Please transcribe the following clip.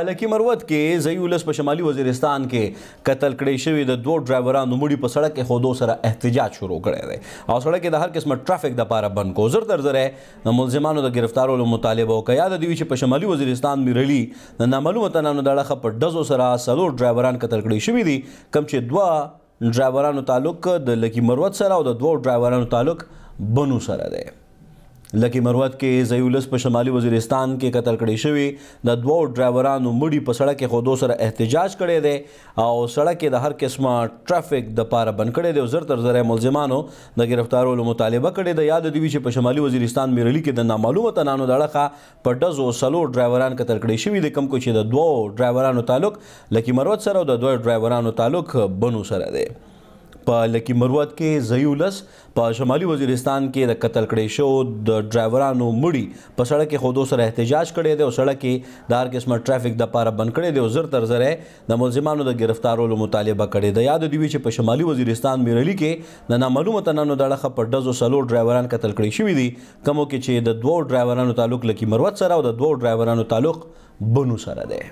لکی مروت کې زیولس په شمالي وزیرستان کې قتل کړي شوی د دوه ډرایورانو مړي په سړک کې خودو سره احتجاج شروع کړی دی او سړک کې د هر قسمه ټرافیک د پاره بند کو زر در زره د ملزمانو د گرفتارولو مطالبه وکیا د دوی چې په شمالي وزیرستان میرلی د نامعلومه تنانو د اړه په ډزو سره سلور ډرایوران قتل کړي شوی دي کم چې دوه ډرایورانو تعلق د لکی مروت سره او د دوه ډرایورانو تعلق بنو سره دی لکه مروت کې زیولس په شمالي وزیرستان کې قتل کړي شوی د دوو ډرایورانو مړی په سړک کې خودو سره احتجاج کړي دي او سړک کې د هر قسمه ټرافیک د پاره بند کړي دي او زر تر زر ملزمانو د گرفتارولو مطالبه کړي ده یاد دی چې په شمالي وزیرستان میرلی کې د نامعلومه تنانو دړه په دزو سلو ډرایوران قتل کړي شوی دي کم کو چې د دوو ډرایورانو تعلق لکه مروت سره او د دوو ډرایورانو تعلق بنو سره دی په لکی مروت کې زیولس په شمالي وزیرستان کې د قتل کړي شو د ډرایورانو مړی په سړک کې خودو سره احتجاج کړي دی او سړک کې د هر قسمه ټرافیک د پاره بند کړي دی او زر تر زره د ملزمانو د گرفتارولو مطالبه کړي دی یاد دی چې په شمالي وزیرستان میرلی کې د نامعلومه تنانو دړه په دزو سلو ډرایوران قتل کړي شوی دي کومو کې چې د دوو ډرایورانو تعلق لکی مروت سره او د دوو ډرایورانو تعلق بنو سره دی